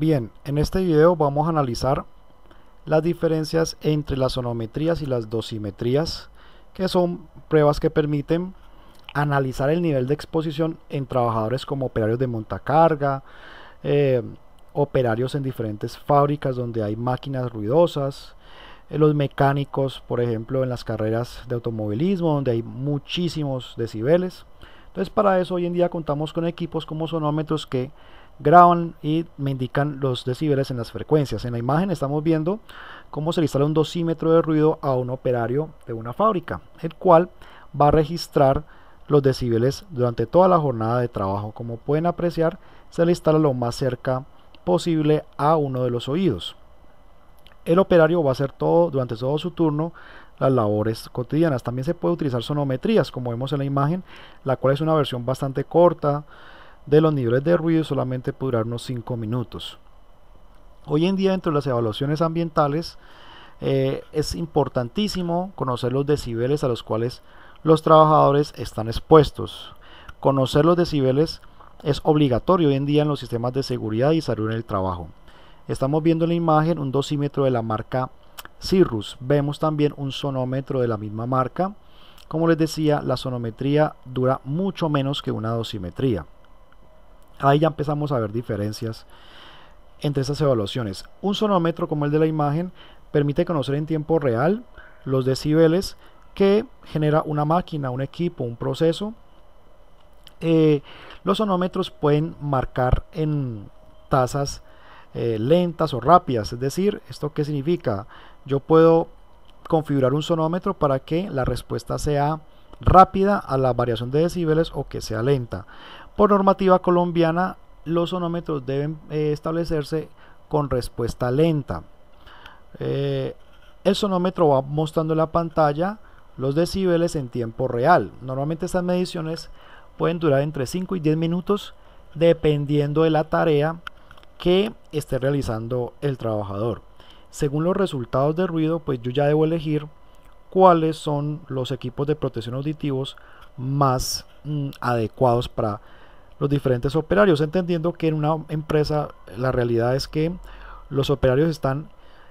Bien, en este video vamos a analizar las diferencias entre las sonometrías y las dosimetrías, que son pruebas que permiten analizar el nivel de exposición en trabajadores como operarios de montacarga, eh, operarios en diferentes fábricas donde hay máquinas ruidosas, eh, los mecánicos, por ejemplo, en las carreras de automovilismo, donde hay muchísimos decibeles. Entonces, para eso hoy en día contamos con equipos como sonómetros que graban y me indican los decibeles en las frecuencias. En la imagen estamos viendo cómo se le instala un dosímetro de ruido a un operario de una fábrica, el cual va a registrar los decibeles durante toda la jornada de trabajo. Como pueden apreciar, se le instala lo más cerca posible a uno de los oídos. El operario va a hacer todo durante todo su turno las labores cotidianas. También se puede utilizar sonometrías, como vemos en la imagen, la cual es una versión bastante corta de los niveles de ruido solamente puede durar unos 5 minutos. Hoy en día dentro de las evaluaciones ambientales eh, es importantísimo conocer los decibeles a los cuales los trabajadores están expuestos. Conocer los decibeles es obligatorio hoy en día en los sistemas de seguridad y salud en el trabajo. Estamos viendo en la imagen un dosímetro de la marca Cirrus. Vemos también un sonómetro de la misma marca. Como les decía, la sonometría dura mucho menos que una dosimetría. Ahí ya empezamos a ver diferencias entre esas evaluaciones. Un sonómetro como el de la imagen permite conocer en tiempo real los decibeles que genera una máquina, un equipo, un proceso. Eh, los sonómetros pueden marcar en tasas eh, lentas o rápidas, es decir, ¿esto qué significa? Yo puedo configurar un sonómetro para que la respuesta sea rápida a la variación de decibeles o que sea lenta. Por normativa colombiana, los sonómetros deben eh, establecerse con respuesta lenta. Eh, el sonómetro va mostrando en la pantalla los decibeles en tiempo real. Normalmente estas mediciones pueden durar entre 5 y 10 minutos dependiendo de la tarea que esté realizando el trabajador. Según los resultados de ruido, pues yo ya debo elegir cuáles son los equipos de protección auditivos más mm, adecuados para los diferentes operarios, entendiendo que en una empresa la realidad es que los operarios están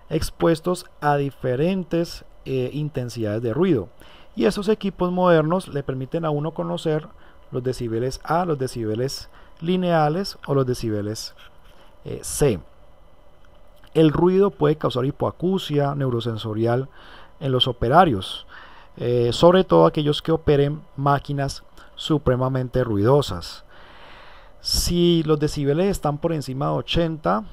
expuestos a diferentes eh, intensidades de ruido. Y esos equipos modernos le permiten a uno conocer los decibeles A, los decibeles lineales o los decibeles eh, C. El ruido puede causar hipoacusia neurosensorial en los operarios, eh, sobre todo aquellos que operen máquinas supremamente ruidosas. Si los decibeles están por encima de 80,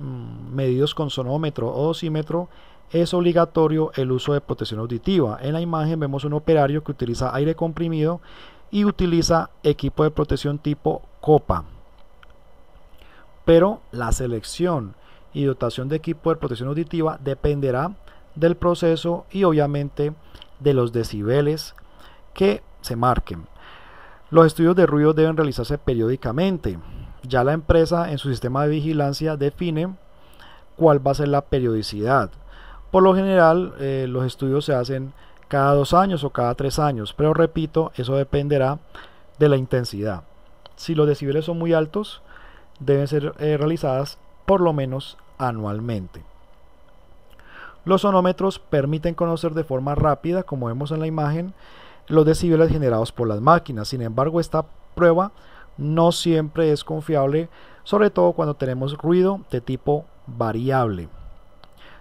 mm, medidos con sonómetro o dosímetro, es obligatorio el uso de protección auditiva. En la imagen vemos un operario que utiliza aire comprimido y utiliza equipo de protección tipo copa. Pero la selección y dotación de equipo de protección auditiva dependerá del proceso y obviamente de los decibeles que se marquen. Los estudios de ruido deben realizarse periódicamente. Ya la empresa en su sistema de vigilancia define cuál va a ser la periodicidad. Por lo general, eh, los estudios se hacen cada dos años o cada tres años, pero repito, eso dependerá de la intensidad. Si los decibeles son muy altos, deben ser eh, realizadas por lo menos anualmente. Los sonómetros permiten conocer de forma rápida, como vemos en la imagen, los decibeles generados por las máquinas. Sin embargo, esta prueba no siempre es confiable, sobre todo cuando tenemos ruido de tipo variable.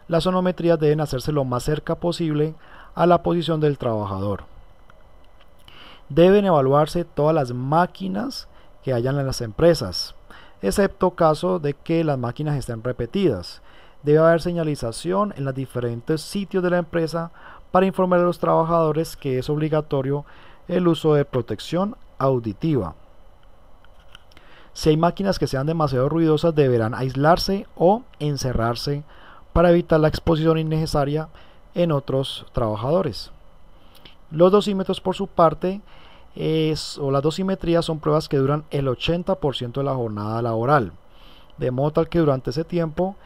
Las sonometrías deben hacerse lo más cerca posible a la posición del trabajador. Deben evaluarse todas las máquinas que hayan en las empresas, excepto caso de que las máquinas estén repetidas. Debe haber señalización en los diferentes sitios de la empresa para informar a los trabajadores que es obligatorio el uso de protección auditiva. Si hay máquinas que sean demasiado ruidosas deberán aislarse o encerrarse para evitar la exposición innecesaria en otros trabajadores. Los dosímetros por su parte o las dosimetrías son pruebas que duran el 80% de la jornada laboral, de modo tal que durante ese tiempo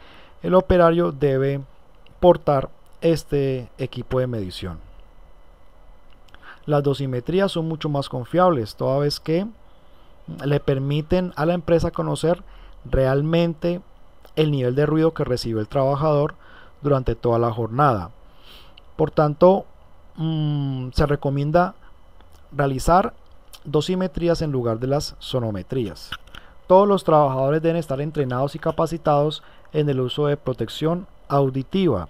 el operario debe portar este equipo de medición. Las dosimetrías son mucho más confiables, toda vez que le permiten a la empresa conocer realmente el nivel de ruido que recibe el trabajador durante toda la jornada. Por tanto, mm, se recomienda realizar dosimetrías en lugar de las sonometrías. Todos los trabajadores deben estar entrenados y capacitados en el uso de protección auditiva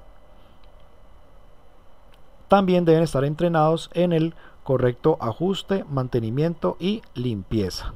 también deben estar entrenados en el correcto ajuste, mantenimiento y limpieza.